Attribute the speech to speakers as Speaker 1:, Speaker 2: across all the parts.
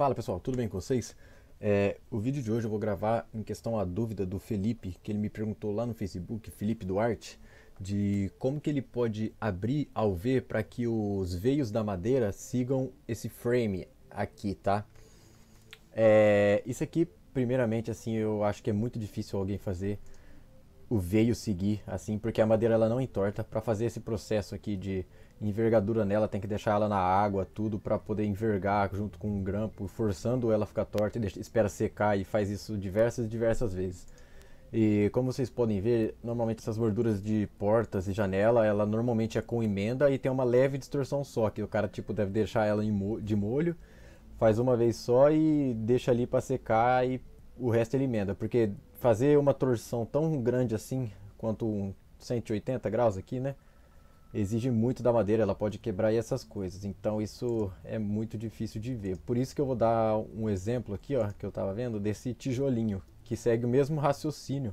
Speaker 1: Fala pessoal, tudo bem com vocês? É, o vídeo de hoje eu vou gravar em questão à dúvida do Felipe, que ele me perguntou lá no Facebook, Felipe Duarte, de como que ele pode abrir ao ver para que os veios da madeira sigam esse frame aqui, tá? É, isso aqui, primeiramente, assim, eu acho que é muito difícil alguém fazer o veio seguir, assim, porque a madeira ela não entorta. Para fazer esse processo aqui de envergadura nela, tem que deixar ela na água, tudo, para poder envergar junto com um grampo, forçando ela a ficar torta e deixa, espera secar e faz isso diversas e diversas vezes. E como vocês podem ver, normalmente essas borduras de portas e janela, ela normalmente é com emenda e tem uma leve distorção só, que o cara tipo deve deixar ela de molho, faz uma vez só e deixa ali para secar e o resto ele emenda, porque fazer uma torção tão grande assim quanto 180 graus aqui, né? Exige muito da madeira, ela pode quebrar e essas coisas. Então isso é muito difícil de ver. Por isso que eu vou dar um exemplo aqui, ó, que eu estava vendo desse tijolinho, que segue o mesmo raciocínio.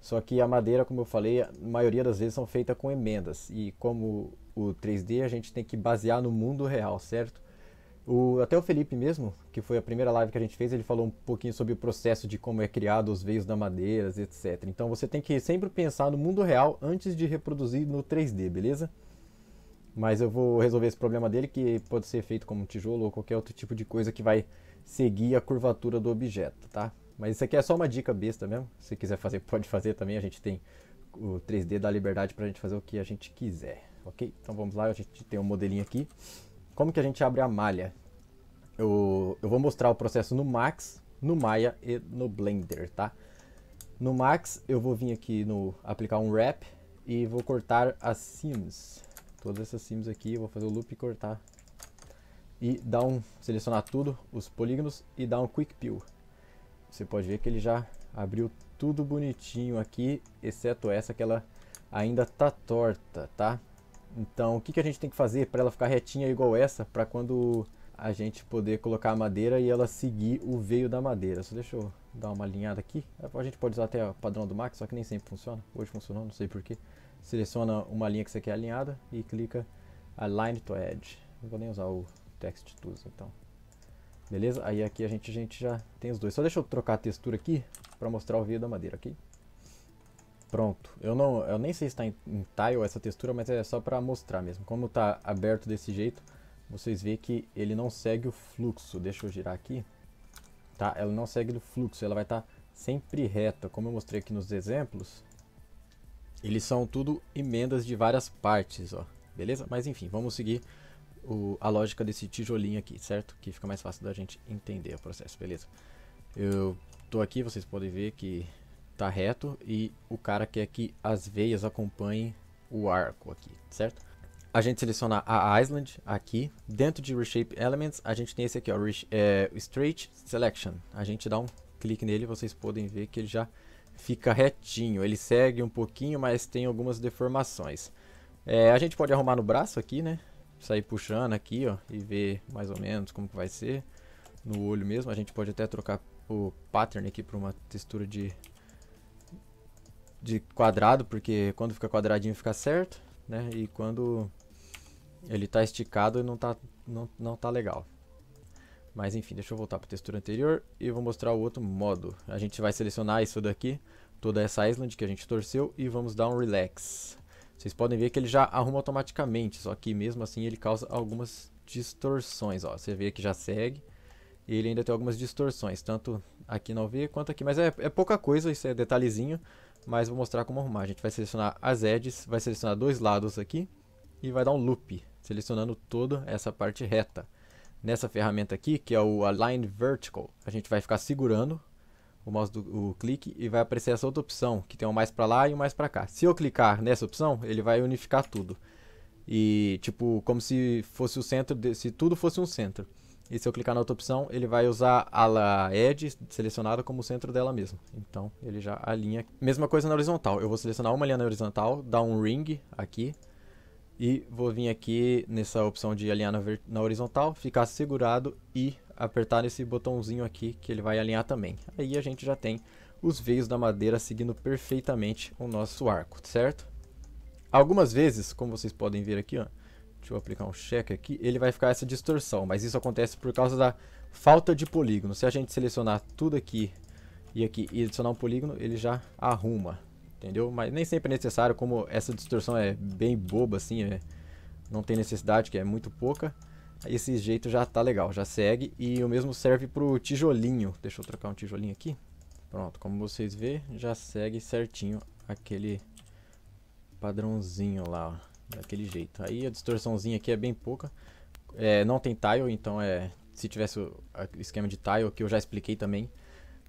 Speaker 1: Só que a madeira, como eu falei, a maioria das vezes são feitas com emendas. E como o 3D, a gente tem que basear no mundo real, certo? O, até o Felipe mesmo, que foi a primeira live que a gente fez, ele falou um pouquinho sobre o processo de como é criado os veios da madeira, etc. Então você tem que sempre pensar no mundo real antes de reproduzir no 3D, beleza? Mas eu vou resolver esse problema dele, que pode ser feito como um tijolo ou qualquer outro tipo de coisa que vai seguir a curvatura do objeto, tá? Mas isso aqui é só uma dica besta mesmo. Se quiser fazer, pode fazer também. A gente tem o 3D da liberdade para a gente fazer o que a gente quiser, ok? Então vamos lá, a gente tem um modelinho aqui como que a gente abre a malha? Eu, eu vou mostrar o processo no Max, no Maya e no Blender, tá? No Max, eu vou vir aqui no aplicar um Wrap e vou cortar as sims. Todas essas sims aqui, eu vou fazer o loop e cortar. E dar um, selecionar tudo, os polígonos, e dar um Quick Peel. Você pode ver que ele já abriu tudo bonitinho aqui, exceto essa que ela ainda tá torta, tá? Então, o que, que a gente tem que fazer para ela ficar retinha igual essa, para quando a gente poder colocar a madeira e ela seguir o veio da madeira. Só deixa eu dar uma alinhada aqui. A gente pode usar até o padrão do Max, só que nem sempre funciona. Hoje funcionou, não sei porquê. Seleciona uma linha que você quer alinhada e clica Align to Edge. Não vou nem usar o Text Tools, então. Beleza? Aí aqui a gente, a gente já tem os dois. Só deixa eu trocar a textura aqui para mostrar o veio da madeira, ok? Pronto. Eu não, eu nem sei se está em, em tile essa textura, mas é só para mostrar mesmo. Como está aberto desse jeito, vocês veem que ele não segue o fluxo. Deixa eu girar aqui. Tá? Ela não segue o fluxo, ela vai estar tá sempre reta. Como eu mostrei aqui nos exemplos, eles são tudo emendas de várias partes, ó. Beleza? Mas enfim, vamos seguir o, a lógica desse tijolinho aqui, certo? Que fica mais fácil da gente entender o processo, beleza? Eu tô aqui, vocês podem ver que tá reto e o cara quer que as veias acompanhem o arco aqui, certo? A gente seleciona a Island aqui. Dentro de Reshape Elements, a gente tem esse aqui, ó, é, Straight Selection. A gente dá um clique nele, vocês podem ver que ele já fica retinho. Ele segue um pouquinho, mas tem algumas deformações. É, a gente pode arrumar no braço aqui, né? Sair puxando aqui, ó, e ver mais ou menos como que vai ser. No olho mesmo, a gente pode até trocar o pattern aqui para uma textura de de quadrado, porque quando fica quadradinho fica certo, né? E quando ele está esticado não está não, não tá legal. Mas enfim, deixa eu voltar para a textura anterior e vou mostrar o outro modo. A gente vai selecionar isso daqui, toda essa island que a gente torceu e vamos dar um relax. Vocês podem ver que ele já arruma automaticamente, só que mesmo assim ele causa algumas distorções. Ó. Você vê que já segue e ele ainda tem algumas distorções, tanto aqui na OV quanto aqui. Mas é, é pouca coisa, isso é detalhezinho mas vou mostrar como arrumar. A gente vai selecionar as edges, vai selecionar dois lados aqui e vai dar um loop, selecionando toda essa parte reta. Nessa ferramenta aqui, que é o Align Vertical, a gente vai ficar segurando o mouse do o clique e vai aparecer essa outra opção, que tem um mais para lá e um mais para cá. Se eu clicar nessa opção, ele vai unificar tudo. E tipo, como se fosse o centro, de, se tudo fosse um centro. E se eu clicar na outra opção, ele vai usar a edge selecionada como centro dela mesma. Então, ele já alinha. Mesma coisa na horizontal. Eu vou selecionar uma linha na horizontal, dar um ring aqui. E vou vir aqui nessa opção de alinhar na, na horizontal, ficar segurado e apertar nesse botãozinho aqui que ele vai alinhar também. Aí a gente já tem os veios da madeira seguindo perfeitamente o nosso arco, certo? Algumas vezes, como vocês podem ver aqui, ó, Deixa eu aplicar um check aqui. Ele vai ficar essa distorção, mas isso acontece por causa da falta de polígono. Se a gente selecionar tudo aqui e aqui e adicionar um polígono, ele já arruma, entendeu? Mas nem sempre é necessário, como essa distorção é bem boba assim, é, não tem necessidade, que é muito pouca. Esse jeito já tá legal, já segue. E o mesmo serve pro tijolinho. Deixa eu trocar um tijolinho aqui. Pronto, como vocês vê, já segue certinho aquele padrãozinho lá, ó daquele jeito. Aí a distorçãozinha aqui é bem pouca. É, não tem tile, então é se tivesse o esquema de tile, que eu já expliquei também,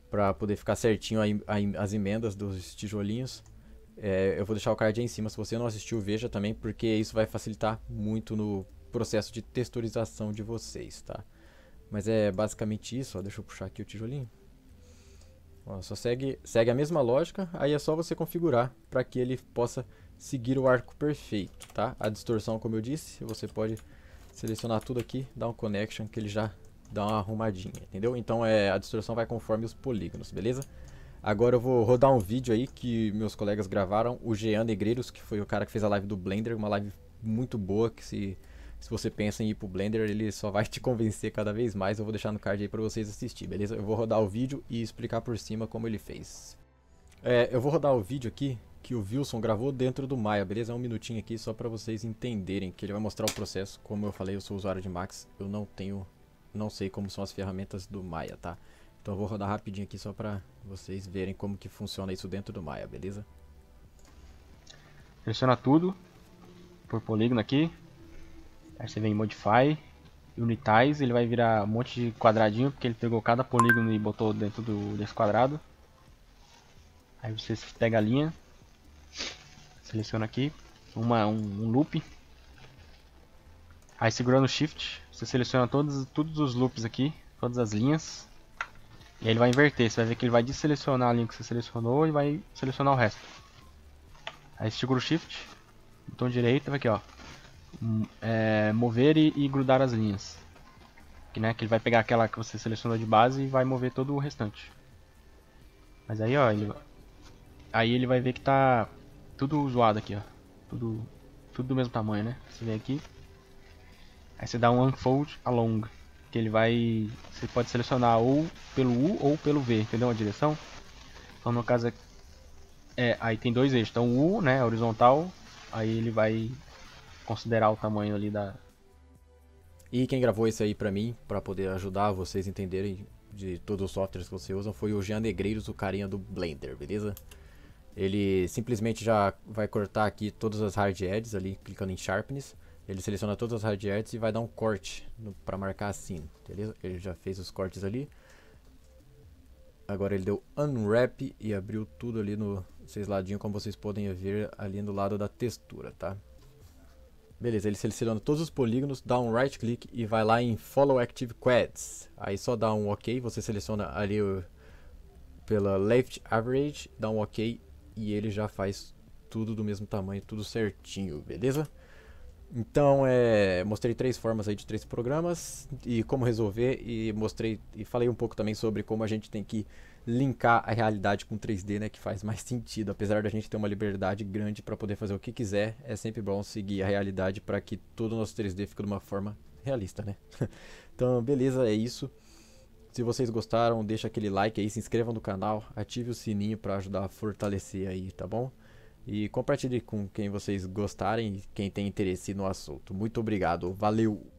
Speaker 1: para poder ficar certinho a, a, as emendas dos tijolinhos. É, eu vou deixar o card aí em cima, se você não assistiu, veja também, porque isso vai facilitar muito no processo de texturização de vocês, tá? Mas é basicamente isso, ó, deixa eu puxar aqui o tijolinho. Ó, só segue, segue a mesma lógica, aí é só você configurar para que ele possa seguir o arco perfeito, tá? A distorção, como eu disse, você pode selecionar tudo aqui, dar um connection que ele já dá uma arrumadinha, entendeu? Então é, a distorção vai conforme os polígonos, beleza? Agora eu vou rodar um vídeo aí que meus colegas gravaram, o Jean Negreiros, que foi o cara que fez a live do Blender, uma live muito boa, que se, se você pensa em ir pro Blender, ele só vai te convencer cada vez mais, eu vou deixar no card aí pra vocês assistir, beleza? Eu vou rodar o vídeo e explicar por cima como ele fez. É, eu vou rodar o vídeo aqui que o Wilson gravou dentro do Maya, beleza? É um minutinho aqui só para vocês entenderem que ele vai mostrar o processo. Como eu falei, eu sou usuário de Max, eu não tenho, não sei como são as ferramentas do Maya, tá? Então eu vou rodar rapidinho aqui só para vocês verem como que funciona isso dentro do Maya, beleza?
Speaker 2: Seleciona tudo por polígono aqui. Aí você vem em Modify, Unitize, ele vai virar um monte de quadradinho, porque ele pegou cada polígono e botou dentro do, desse quadrado. Aí você pega a linha, Seleciona aqui uma, um, um loop. Aí segurando o shift, você seleciona todos, todos os loops aqui, todas as linhas. E aí ele vai inverter, você vai ver que ele vai desselecionar a linha que você selecionou e vai selecionar o resto. Aí segura o shift, botão direito, vai aqui ó, hum, é, mover e, e, grudar as linhas. Que, né, que ele vai pegar aquela que você selecionou de base e vai mover todo o restante. Mas aí ó, ele, aí ele vai ver que tá tudo zoado aqui, ó. Tudo, tudo do mesmo tamanho, né? Você vem aqui. Aí você dá um unfold along. Que ele vai... Você pode selecionar ou pelo U ou pelo V, entendeu? A direção. Então no caso é... aí tem dois eixos. Então o U, né? Horizontal. Aí ele vai
Speaker 1: considerar o tamanho ali da... E quem gravou isso aí pra mim, pra poder ajudar vocês a entenderem de todos os softwares que você usa, foi o Jean Negreiros, o carinha do Blender, beleza? Ele simplesmente já vai cortar aqui todas as hard edges ali, clicando em sharpness. Ele seleciona todas as hard edges e vai dar um corte para marcar assim, beleza? Ele já fez os cortes ali. Agora ele deu unwrap e abriu tudo ali no seis ladinho, como vocês podem ver ali no lado da textura, tá? Beleza, ele seleciona todos os polígonos, dá um right click e vai lá em Follow Active Quads. Aí só dá um OK, você seleciona ali o, pela Left Average, dá um OK e ele já faz tudo do mesmo tamanho, tudo certinho, beleza? Então, é, mostrei três formas aí de três programas e como resolver e mostrei e falei um pouco também sobre como a gente tem que linkar a realidade com 3D, né, que faz mais sentido, apesar da gente ter uma liberdade grande para poder fazer o que quiser, é sempre bom seguir a realidade para que todo o nosso 3D fique de uma forma realista, né? então, beleza, é isso. Se vocês gostaram, deixa aquele like aí, se inscrevam no canal, ative o sininho para ajudar a fortalecer aí, tá bom? E compartilhe com quem vocês gostarem quem tem interesse no assunto. Muito obrigado, valeu!